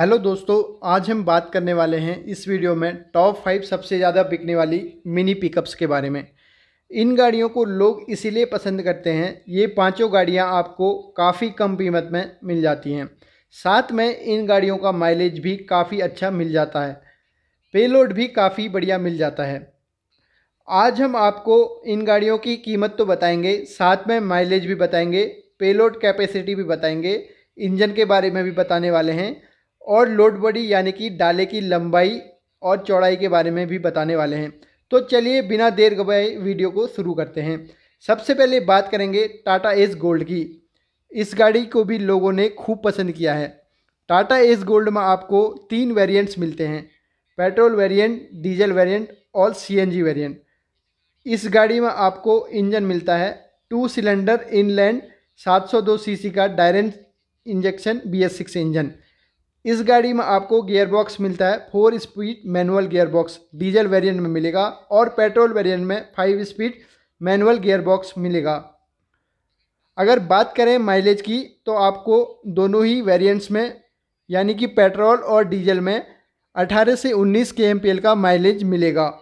hello दोस्तों आज हम बात करने वाले हैं इस वीडियो में टॉप फाइव सबसे ज़्यादा बिकने वाली मिनी पिकअप्स के बारे में इन गाड़ियों को लोग इसीलिए पसंद करते हैं ये पांचों गाड़ियां आपको काफ़ी कम कीमत में मिल जाती हैं साथ में इन गाड़ियों का माइलेज भी काफ़ी अच्छा मिल जाता है पेलोड भी काफ़ी बढ़िया मिल जाता है आज हम आपको इन गाड़ियों की कीमत तो बताएंगे साथ में माइलेज भी बताएंगे पेलोड कैपेसिटी भी बताएंगे इंजन के बारे में भी बताने वाले हैं और लोड बॉडी यानी कि डाले की लंबाई और चौड़ाई के बारे में भी बताने वाले हैं तो चलिए बिना देर गवाए वीडियो को शुरू करते हैं सबसे पहले बात करेंगे टाटा एस गोल्ड की इस गाड़ी को भी लोगों ने खूब पसंद किया है टाटा एस गोल्ड में आपको तीन वेरिएंट्स मिलते हैं पेट्रोल वेरिएंट डीजल वेरिएंट और सीएनजी वेरिएंट इस गाड़ी में आपको इंजन मिलता है टू सिलेंडर इनलैंड 702 सीसी का direct injection B S six engine इस गाड़ी में आपको गियरबॉक्स मिलता है four speed manual gearbox diesel variant में मिलेगा और पेट्रोल वेरिएंट में फाइव स्पीड मैनुअल गियरबॉक्स मिलेगा अगर बात करें माइलेज की तो आपको दोनों ही वेरिएंट्स में यानी कि पेट्रोल और डीजल में 18 से 19 के एम का माइलेज मिलेगा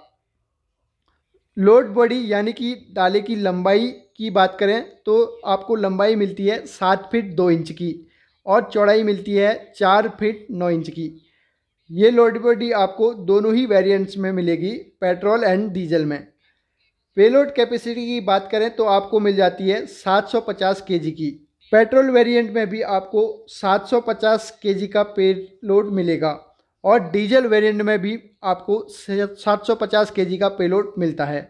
लोड बॉडी यानी कि डाले की लंबाई की बात करें तो आपको लंबाई मिलती है सात फिट दो इंच की और चौड़ाई मिलती है चार फीट नौ इंच की ये लोड बॉडी आपको दोनों ही वेरिएंट्स में मिलेगी पेट्रोल एंड डीजल में पेलोड कैपेसिटी की बात करें तो आपको मिल जाती है 750 केजी की पेट्रोल वेरिएंट में भी आपको 750 केजी का पेलोड मिलेगा और डीजल वेरिएंट में भी आपको 750 केजी का पेलोड मिलता है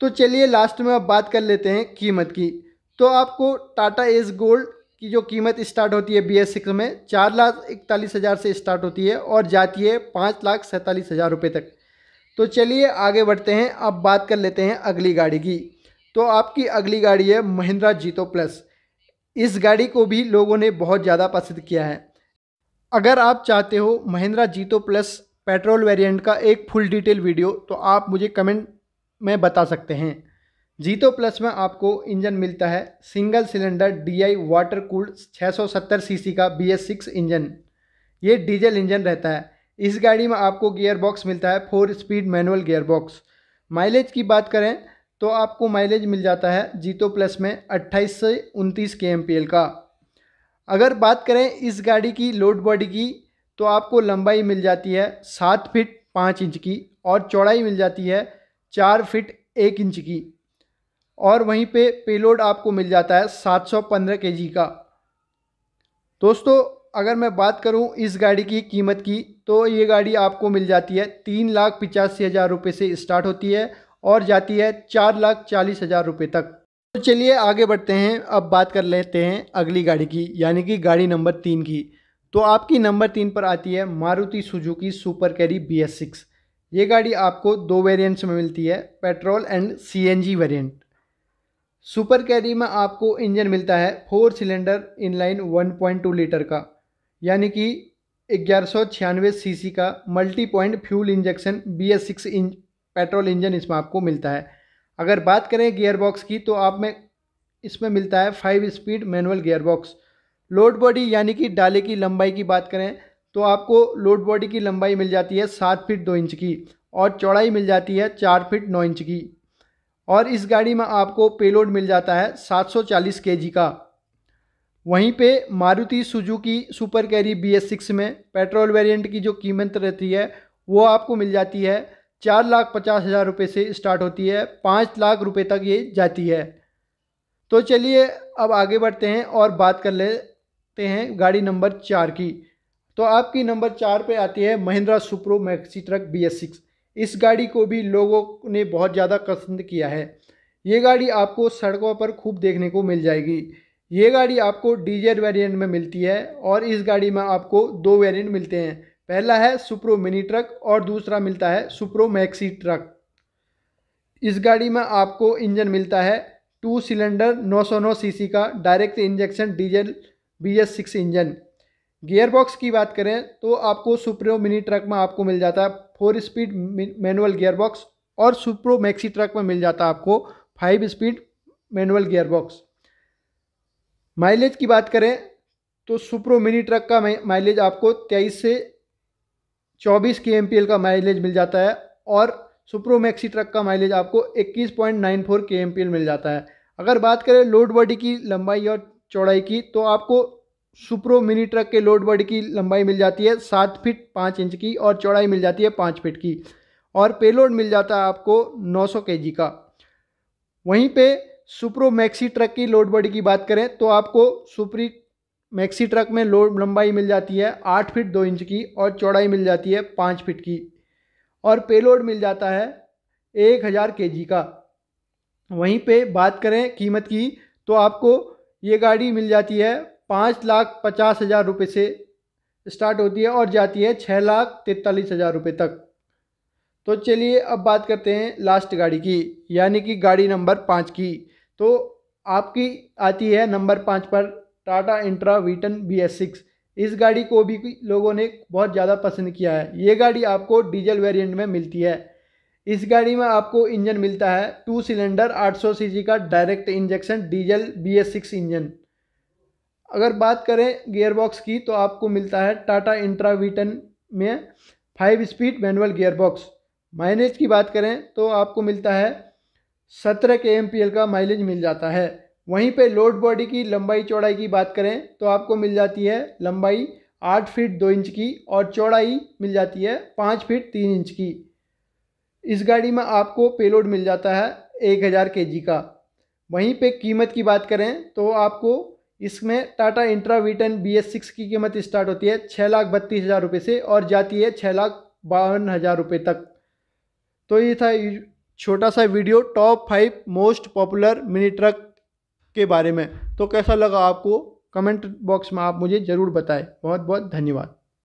तो चलिए लास्ट में अब बात कर लेते हैं कीमत की तो आपको टाटा एस गोल्ड की जो कीमत स्टार्ट होती है बी एस सिक्स में चार लाख इकतालीस हज़ार से स्टार्ट होती है और जाती है पाँच लाख सैंतालीस हज़ार रुपये तक तो चलिए आगे बढ़ते हैं अब बात कर लेते हैं अगली गाड़ी की तो आपकी अगली गाड़ी है महिंद्रा जीतो प्लस इस गाड़ी को भी लोगों ने बहुत ज़्यादा पसंद किया है अगर आप चाहते हो महिंद्रा जीतो प्लस पेट्रोल वेरियंट का एक फुल डिटेल वीडियो तो आप मुझे कमेंट में बता सकते हैं जीतो प्लस में आपको इंजन मिलता है single cylinder DI water cooled 670 CC का BS6 इंजन ये डीजल इंजन रहता है इस गाड़ी में आपको गियर बॉक्स मिलता है four speed manual gear box mileage की बात करें तो आपको माइलेज मिल जाता है जीतो प्लस में 28 से 29 के एम का अगर बात करें इस गाड़ी की लोड बॉडी की तो आपको लंबाई मिल जाती है सात फिट पाँच इंच की और चौड़ाई मिल जाती है चार फिट एक इंच की और वहीं पे पेलोड आपको मिल जाता है 715 केजी का दोस्तों अगर मैं बात करूं इस गाड़ी की कीमत की तो ये गाड़ी आपको मिल जाती है तीन लाख पिचासी हज़ार रुपये से स्टार्ट होती है और जाती है चार लाख चालीस हज़ार रुपये तक तो चलिए आगे बढ़ते हैं अब बात कर लेते हैं अगली गाड़ी की यानी कि गाड़ी नंबर तीन की तो आपकी नंबर तीन पर आती है Maruti Suzuki super carry B S six ये गाड़ी आपको दो वेरियंट्स में मिलती है petrol and C N G variant super carry में आपको इंजन मिलता है फोर सिलेंडर इनलाइन 1.2 लीटर का यानी कि ग्यारह सीसी का multi point fuel injection B S six engine petrol engine इसमें आपको मिलता है अगर बात करें गियरबॉक्स की तो आप में इसमें मिलता है five speed manual gearbox load body यानी कि डाले की लंबाई की बात करें तो आपको लोड बॉडी की लंबाई मिल जाती है सात फीट दो इंच की और चौड़ाई मिल जाती है चार फीट नौ इंच की और इस गाड़ी में आपको पेलोड मिल जाता है 740 केजी का वहीं पे Maruti Suzuki super carry B S six में पेट्रोल वेरिएंट की जो कीमत रहती है वो आपको मिल जाती है चार लाख पचास हज़ार रुपये से स्टार्ट होती है पाँच लाख रुपये तक ये जाती है तो चलिए अब आगे बढ़ते हैं और बात कर लेते हैं गाड़ी नंबर चार की तो आपकी नंबर चार पे आती है Mahindra Supro maxi truck B S six इस गाड़ी को भी लोगों ने बहुत ज़्यादा पसंद किया है ये गाड़ी आपको सड़कों पर खूब देखने को मिल जाएगी ये गाड़ी आपको डीजल वेरिएंट में मिलती है और इस गाड़ी में आपको दो वेरिएंट मिलते हैं पहला है सुप्रो मिनी ट्रक और दूसरा मिलता है सुप्रो मैक्सी ट्रक इस गाड़ी में आपको इंजन मिलता है टू सिलेंडर 909 सीसी का direct injection diesel B S six engine gear box की बात करें तो आपको सुप्रो मिनी ट्रक में आपको मिल जाता है फोर स्पीड मैनुअल गियरबॉक्स और सुप्रो मैक्सी ट्रक में मिल जाता है आपको five speed manual gearbox mileage की बात करें तो सुप्रो मिनी ट्रक का माइलेज आपको तेईस से चौबीस के एम का माइलेज मिल जाता है और सुप्रो मैक्सी ट्रक का माइलेज आपको 21.94 के एम मिल जाता है अगर बात करें लोड बॉडी की लंबाई और चौड़ाई की तो आपको सुप्रो मिनी ट्रक के लोड बॉडी की लंबाई मिल जाती है सात फीट पाँच इंच की और चौड़ाई मिल जाती है पाँच फीट की और पेलोड मिल जाता है आपको 900 सौ के का वहीं पे सुप्रो मैक्सी ट्रक की लोड बॉडी की बात करें तो आपको सुप्री मैक्सी ट्रक में लोड लंबाई मिल जाती है आठ फिट दो इंच की और चौड़ाई मिल जाती है पाँच फिट की और पेलोड मिल जाता है एक हज़ार के का वहीं पे बात करें कीमत की तो आपको ये गाड़ी मिल जाती है पाँच लाख पचास हज़ार रुपये से स्टार्ट होती है और जाती है छः लाख तैंतालीस हज़ार रुपये तक तो चलिए अब बात करते हैं लास्ट गाड़ी की यानी कि गाड़ी नंबर पाँच की तो आपकी आती है नंबर पाँच पर Tata Intra V ten B S six इस गाड़ी को भी लोगों ने बहुत ज़्यादा पसंद किया है ये गाड़ी आपको डीजल वेरिएंट में मिलती है इस गाड़ी में आपको इंजन मिलता है टू सिलेंडर 800 सीसी का direct injection diesel B S six engine अगर बात करें गियरबॉक्स की तो आपको मिलता है टाटा इंट्रावीटन में five speed manual gearbox mileage की बात करें तो आपको मिलता है सत्रह के एम का माइलेज मिल जाता है वहीं पे लोड बॉडी की लंबाई चौड़ाई की बात करें तो आपको मिल जाती है लंबाई आठ फीट दो इंच की और चौड़ाई मिल जाती है पाँच फीट तीन इंच की इस गाड़ी में आपको पेलोड मिल जाता है एक हज़ार के का वहीं पे कीमत की बात करें तो आपको इसमें Tata Intra V ten B S six की कीमत स्टार्ट होती है छः लाख बत्तीस हज़ार रुपये से और जाती है छः लाख बावन हज़ार रुपये तक तो ये था छोटा सा video top five most popular mini truck के बारे में तो कैसा लगा आपको कमेंट बॉक्स में आप मुझे ज़रूर बताएं बहुत बहुत धन्यवाद